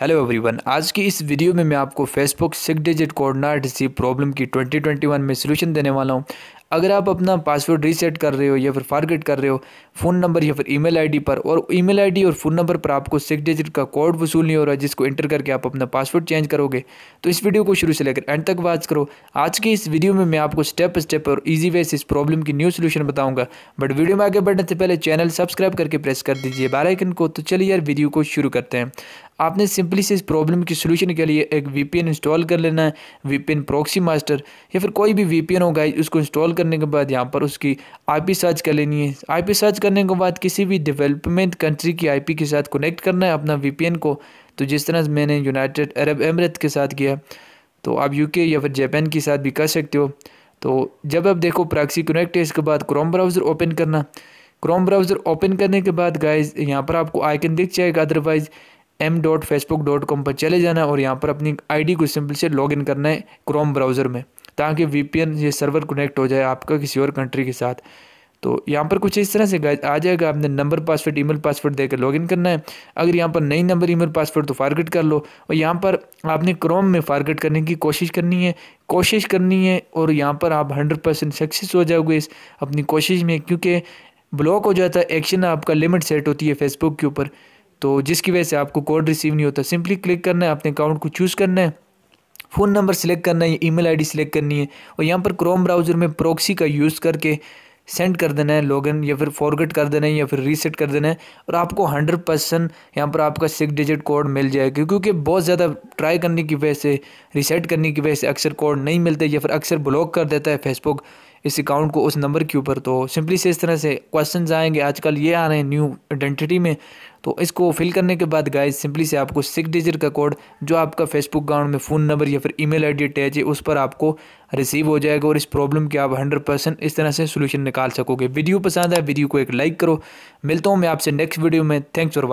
hello everyone आज की इस वीडियो में मैं आपको फेसबुक सिक्स डिजिट कोऑर्डिनेट सी प्रॉब्लम की 2021 में सोल्यूशन देने वाला हूं अगर आप अपना पासवर्ड रीसेट कर रहे हो या फिर फारगेट कर रहे हो फ़ोन नंबर या फिर ईमेल आईडी पर और ईमेल आईडी और फ़ोन नंबर पर आपको सिक्स डिजिट का कोड वसूल नहीं हो रहा जिसको एंटर करके आप अपना पासवर्ड चेंज करोगे तो इस वीडियो को शुरू से लेकर एंड तक वाच करो आज की इस वीडियो में मैं आपको स्टेप स्टेप और ईजी वे से इस प्रॉब्लम की न्यू सोल्यूशन बताऊँगा बट वीडियो में आगे बढ़ने से पहले चैनल सब्सक्राइब करके प्रेस कर दीजिए बालाइकन को तो चलिए यार वीडियो को शुरू करते हैं आपने सिंपली से इस प्रॉब्लम की सोल्यूशन के लिए एक वीपीएन इंस्टॉल कर लेना है वीपीएन प्रॉक्सी मास्टर या फिर कोई भी वीपीएन होगा उसको इंस्टॉल कर करने के बाद यहाँ पर उसकी आईपी सर्च कर लेनी है आईपी सर्च करने के बाद किसी भी डेवलपमेंट कंट्री की आईपी के साथ कनेक्ट करना है अपना वीपीएन को तो जिस तरह मैंने यूनाइटेड अरब अमरत के साथ किया तो आप यूके या फिर जापान के साथ भी कर सकते हो तो जब आप देखो प्राक्सी कनेक्ट है इसके बाद क्रोम ब्राउज़र ओपन करना क्रोम ब्राउज़र ओपन करने के बाद गाइज यहाँ पर आपको आइकन दिख जाएगा otherwise M dot Facebook dot com पर चले जाना और यहाँ पर अपनी आईडी को सिंपल से लॉगिन करना है क्रोम ब्राउज़र में ताकि वी ये सर्वर कनेक्ट हो जाए आपका किसी और कंट्री के साथ तो यहाँ पर कुछ इस तरह से आ जाएगा आपने नंबर पासवर्ड ईमेल पासवर्ड देकर लॉगिन करना है अगर यहाँ पर नई नंबर ईमेल पासवर्ड तो फारगेट कर लो और यहाँ पर आपने क्रोम में फारगेट करने की कोशिश करनी है कोशिश करनी है और यहाँ पर आप हंड्रेड परसेंट सक्सेस हो जाओगे इस अपनी कोशिश में क्योंकि ब्लॉक हो जाता है एक्शन आपका लिमिट सेट होती है फेसबुक के ऊपर तो जिसकी वजह से आपको कोड रिसीव नहीं होता सिंपली क्लिक करना है अपने अकाउंट को चूज़ करना है फ़ोन नंबर सेलेक्ट करना है ईमेल आईडी सेलेक्ट करनी है और यहाँ पर क्रोम ब्राउज़र में प्रोक्सी का यूज़ करके सेंड कर देना है लॉगिन या फिर फॉरगेट कर देना है या फिर रीसेट कर देना है और आपको हंड्रेड परसेंट यहाँ पर आपका सिक्स डिजिट कोड मिल जाएगा क्योंकि बहुत ज़्यादा ट्राई करने की वजह से रीसेट करने की वजह से अक्सर कोड नहीं मिलता या फिर अक्सर ब्लॉक कर देता है फेसबुक इस अकाउंट को उस नंबर के ऊपर तो सिंपली से इस तरह से क्वेश्चन आएंगे आजकल ये आ रहे हैं न्यू आइडेंटिटी में तो इसको फिल करने के बाद गाइस सिंपली से आपको सिक्स डिजिट का कोड जो आपका फेसबुक अकाउंट में फ़ोन नंबर या फिर ईमेल आईडी अटैच है उस पर आपको रिसीव हो जाएगा और इस प्रॉब्लम के आप हंड्रेड परसेंट इस तरह से सोल्यूशन निकाल सकोगे वीडियो पसंद है वीडियो को एक लाइक करो मिलता हूँ मैं आपसे नेक्स्ट वीडियो में थैंक्स फॉर